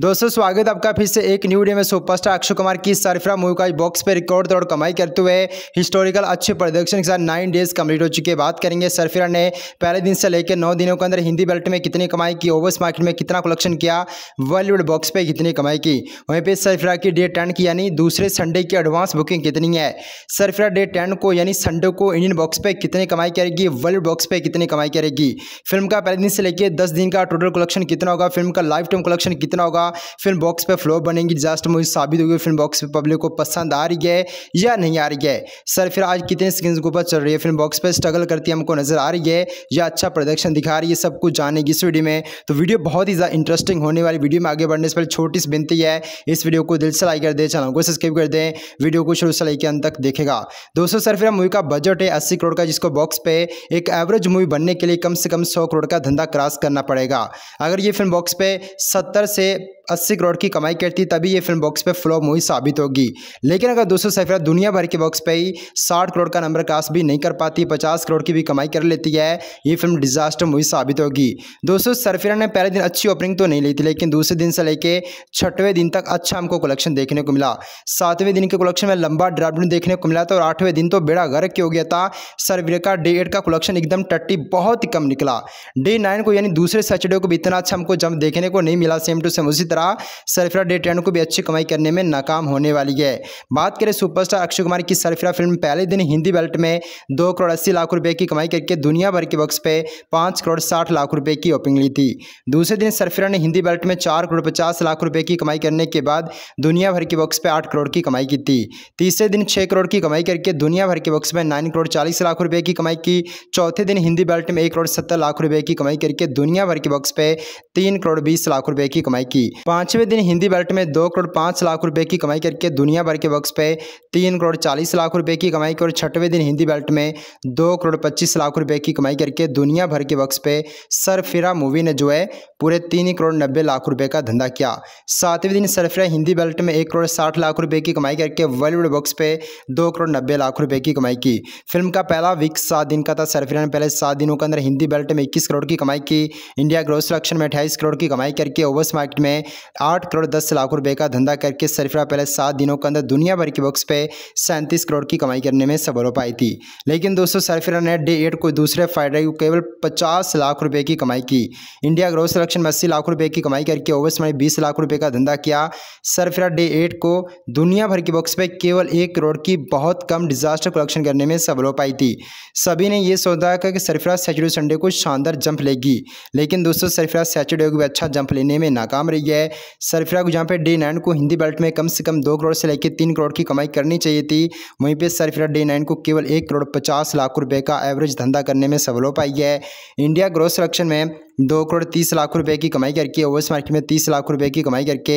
दोस्तों स्वागत आपका फिर से एक न्यू डे में सुपरस्टार अक्षय कुमार की सरफरा मूवी का बॉक्स पे रिकॉर्ड तोड़ कमाई करते हुए हिस्टोरिकल अच्छे प्रोडक्शन के साथ नाइन डेज कंप्लीट हो चुकी बात करेंगे सरफिरा ने पहले दिन से लेकर नौ दिनों के अंदर हिंदी बेल्ट में कितनी कमाई की ओवर्स मार्केट में कितना कलेक्शन किया बॉलीवुड बॉक्स पर कितनी कमाई की वहीं पर सरफरा की डे टेन की यानी दूसरे संडे की एडवांस बुकिंग कितनी है सरफरा डे टेन को यानी संडे को इंडियन बॉक्स पर कितनी कमाई करेगी वर्ल्ड बॉक्स पर कितनी कमाई करेगी फिल्म का पहले दिन से लेकर दस दिन का टोटल कलेक्शन कितना होगा फिल्म का लाइफ टाइम कलेक्शन कितना होगा होगा फिल्म बॉक्स पर फ्लो बनेगी डिजास्टर मूवी साबित होगी फिल्म बॉक्स पर पब्लिक को पसंद आ रही है या नहीं आ रही है सर फिर आज कितने स्क्रीन के ऊपर चल रही है फिल्म बॉक्स पर स्ट्रगल करती है हमको नजर आ रही है या अच्छा प्रदर्शन दिखा रही है सब कुछ जानेगी इस वीडियो में तो वीडियो बहुत ही ज़्यादा इंटरेस्टिंग होने वाली वीडियो में आगे बढ़ने से पहले छोटी सी बिनती है इस वीडियो को दिल से लाइक कर दे चैनल को सब्सक्राइब कर दें वीडियो को शुरू से लाइक अंत तक देखेगा दोस्तों सर फिर मूवी का बजट है अस्सी करोड़ का जिसको बॉक्स पे एक एवरेज मूवी बनने के लिए कम से कम सौ करोड़ का धंधा क्रॉस करना पड़ेगा अगर ये फिल्म बॉक्स पे सत्तर से अस्सी करोड़ की कमाई करती तभी ये फिल्म बॉक्स पे फ्लॉप मूवी साबित होगी लेकिन अगर दोस्तों सैफरा दुनिया भर के बॉक्स पे ही साठ करोड़ का नंबर कास्ट भी नहीं कर पाती पचास करोड़ की भी कमाई कर लेती है ये फिल्म डिजास्टर मूवी साबित होगी दोस्तों सरफिरा ने पहले दिन अच्छी ओपनिंग तो नहीं ली थी लेकिन दूसरे दिन से लेके छठवें दिन तक अच्छा हमको कलेक्शन देखने को मिला सातवें दिन के कलेक्शन में लंबा ड्राफ्ट देखने को मिला था और आठवें दिन तो बेड़ा गर्क हो गया था सरफिरा का डे एट का कलेक्शन एकदम टट्टी बहुत ही कम निकला डे नाइन को यानी दूसरे सैटरडे को भी इतना अच्छा हमको जम देखने को नहीं मिला सेम टू सेम उसी तरह सरफरा डे टैन को भी अच्छी कमाई करने में नाकाम होने वाली है बात करें सुपरस्टार अक्षय कुमार की सरफिरा फिल्म पहले दिन हिंदी बेल्ट में दो करोड़ अस्सी लाख रुपये की कमाई करके दुनिया भर के बक्स पे पाँच करोड़ साठ लाख रुपये की ओपनिंग ली थी दूसरे दिन सरफिरा ने हिंदी बेल्ट में चार करोड़ पचास लाख रुपये की कमाई करने के बाद दुनिया भर के बक्स पे आठ करोड़ की कमाई की थी तीसरे दिन छः करोड़ की कमाई करके दुनिया भर के बक्स में नाइन करोड़ चालीस लाख रुपये की कमाई की चौथे दिन हिंदी बेल्ट में एक करोड़ सत्तर लाख रुपये की कमाई करके दुनिया भर के बक्स पे तीन करोड़ बीस लाख रुपये की कमाई की पांचवें दिन हिंदी बेल्ट में दो करोड़ पाँच लाख रुपए की कमाई करके दुनिया भर के बक्स पे तीन करोड़ चालीस लाख रुपए की कमाई की और छठवें दिन हिंदी बेल्ट में दो करोड़ पच्चीस लाख रुपए की कमाई करके दुनिया भर के बक्स पे सरफिरा मूवी ने जो है पूरे तीन करोड़ नब्बे लाख रुपए का धंधा किया सातवें दिन सरफिरा हिंदी बेल्ट में एक करोड़ साठ लाख रुपए की कमाई करके बॉलीवुड बक्स पे दो करोड़ नब्बे लाख रुपए की कमाई की फिल्म का पहला वीक सात दिन का था सरफिरा ने पहले सात दिनों के अंदर हिंदी बेल्ट में इक्कीस करोड़ की कमाई की इंडिया ग्रोथ सिलेक्शन में अट्ठाईस करोड़ की कमाई करके ओवर्स मार्केट में आठ करोड़ दस लाख रुपए का धंधा करके सरफरा पहले सात दिनों के अंदर दुनिया भर के बॉक्स पे सैंतीस करोड़ की कमाई करने में सफल हो पाई थी लेकिन दोस्तों सरफरा ने डे एट को दूसरे फाइटर को केवल पचास लाख रुपए की कमाई की इंडिया ग्रोथ सिलेक्शन में अस्सी लाख रुपए की कमाई करके ओवर्स में बीस लाख रुपए का धंधा किया सरफरा डे एट को दुनिया भर के बॉक्स पे केवल एक करोड़ की बहुत कम डिजास्टर कलेक्शन करने में सफल हो पाई थी सभी ने यह सोचा कि सरफरा सैचरडे संडे को शानदार जंप लेगी लेकिन दोस्तों सरफरा सैचरडे को भी अच्छा जंप लेने में नाकाम रही है है सरफिरा को जहाँ पे डे नाइन को हिंदी बेल्ट में कम से कम दो करोड़ से लेकर तीन करोड़ की कमाई करनी चाहिए थी वहीं पर सरफिरा डे नाइन को केवल एक करोड़ पचास लाख रुपये का एवरेज धंधा करने में सफल हो पाई है इंडिया ग्रोथ सिलेक्शन में दो करोड़ तीस लाख रुपए की कमाई करके ओवर्स मार्केट में तीस लाख रुपए की कमाई करके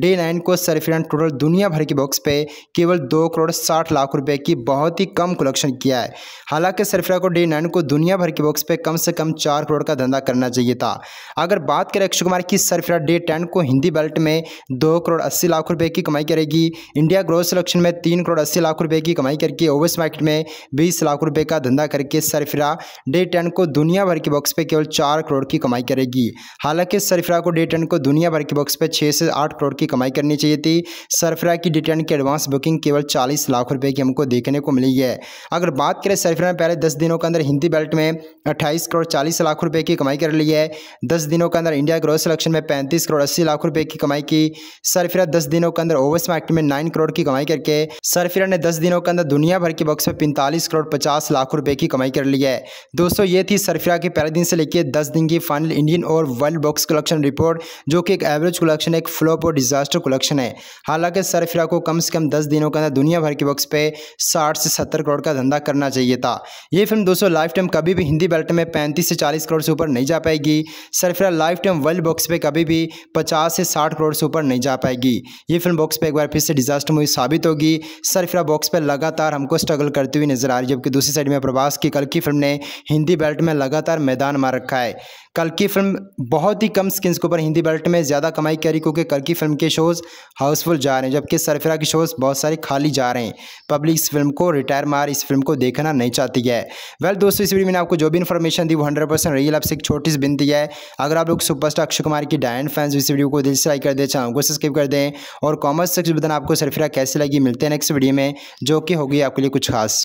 डे नाइन को सरफिरान टोटल दुनिया भर के बॉक्स पे केवल दो करोड़ साठ लाख रुपए की बहुत ही कम कलेक्शन किया है हालांकि सरफिरा को डे नाइन को दुनिया भर के बॉक्स पे कम से कम चार करोड़ का धंधा करना चाहिए था अगर बात करें अक्षय कुमार की सरफिरा डे टेन को हिंदी बेल्ट में दो करोड़ अस्सी लाख रुपये की कमाई करेगी इंडिया ग्रोथ सिलेक्शन में तीन करोड़ अस्सी लाख रुपये की कमाई करके ओवर्स मार्केट में बीस लाख रुपये का धंधा करके सरफिरा डे टेन को दुनिया भर के बॉक्स पर केवल चार करोड़ की कमाई करेगी हालांकि सरफरा को डे को दुनिया भर के बॉक्स पर छः से आठ करोड़ की कमाई करनी चाहिए थी सरफरा की डे की एडवांस बुकिंग केवल चालीस लाख रुपये की हमको देखने को मिली है अगर बात करें सरफरा ने पहले दस दिनों के अंदर हिंदी बेल्ट में अट्ठाईस करोड़ चालीस लाख रुपये की कमाई कर ली है दस दिनों के अंदर इंडिया ग्रोथ सिलेक्शन में पैंतीस करोड़ अस्सी लाख रुपये की कमाई की सरफरा दस दिनों के अंदर ओवर्स मार्केट में नाइन करोड़ की कमाई करके सरफरा ने दस दिनों के अंदर दुनिया भर के बॉक्स में पैंतालीस करोड़ पचास लाख रुपये की कमाई कर ली है दोस्तों ये थी सरफरा के पहले दिन से लेकर दस दिन की फाइनल इंडियन और वर्ल्ड बॉक्स कलेक्शन रिपोर्ट जो कि एक एवरेज कलेक्शन एक फ्लॉप और डिजास्टर कलेक्शन है हालांकि सरफिरा को कम से कम दस दिनों के अंदर दुनिया भर के बॉक्स पे साठ से सत्तर करोड़ का धंधा करना चाहिए था ये फिल्म दोस्तों लाइफ टाइम कभी भी हिंदी बेल्ट में पैंतीस से चालीस करोड़ से ऊपर नहीं जा पाएगी Sarfira lifetime world box पे कभी भी पचास से साठ करोड़ से ऊपर नहीं जा पाएगी ये फिल्म बॉक्स पे एक बार फिर से डिजास्टर मूवी साबित होगी सरफिरा बॉक्स पर लगातार हमको स्ट्रगल करती हुई नजर आ रही है जबकि दूसरी साइड में प्रभास की कल की फिल्म ने हिंदी बेल्ट में लगातार मैदान मार रखा है कल की फिल्म बहुत ही कम स्किन के ऊपर हिंदी बेल्ट में ज़्यादा कमाई करी क्योंकि कल की फिल्म के शोज़ हाउसफुल जा रहे हैं जबकि सरफरा के शोज़ बहुत सारे खाली जा रहे हैं पब्लिक इस फिल्म को रिटायर मार इस फिल्म को देखना नहीं चाहती है वेल well, दोस्तों इस वीडियो में आपको जो भी इन्फॉर्मेशन दी वो हंड्रेड परसेंट रियल आपसे एक छोटी सी बिनती है अगर आप लोग सुपरस्टार अक्षय कुमार की डायन फैंस इस वीडियो को दिल से लाइक कर दें चैनल को सब्सक्राइब कर दें और कॉमर्स सेक्शन बताना आपको सरफरा कैसे लगी मिलते हैं नेक्स्ट वीडियो में जो कि होगी आपके लिए कुछ खास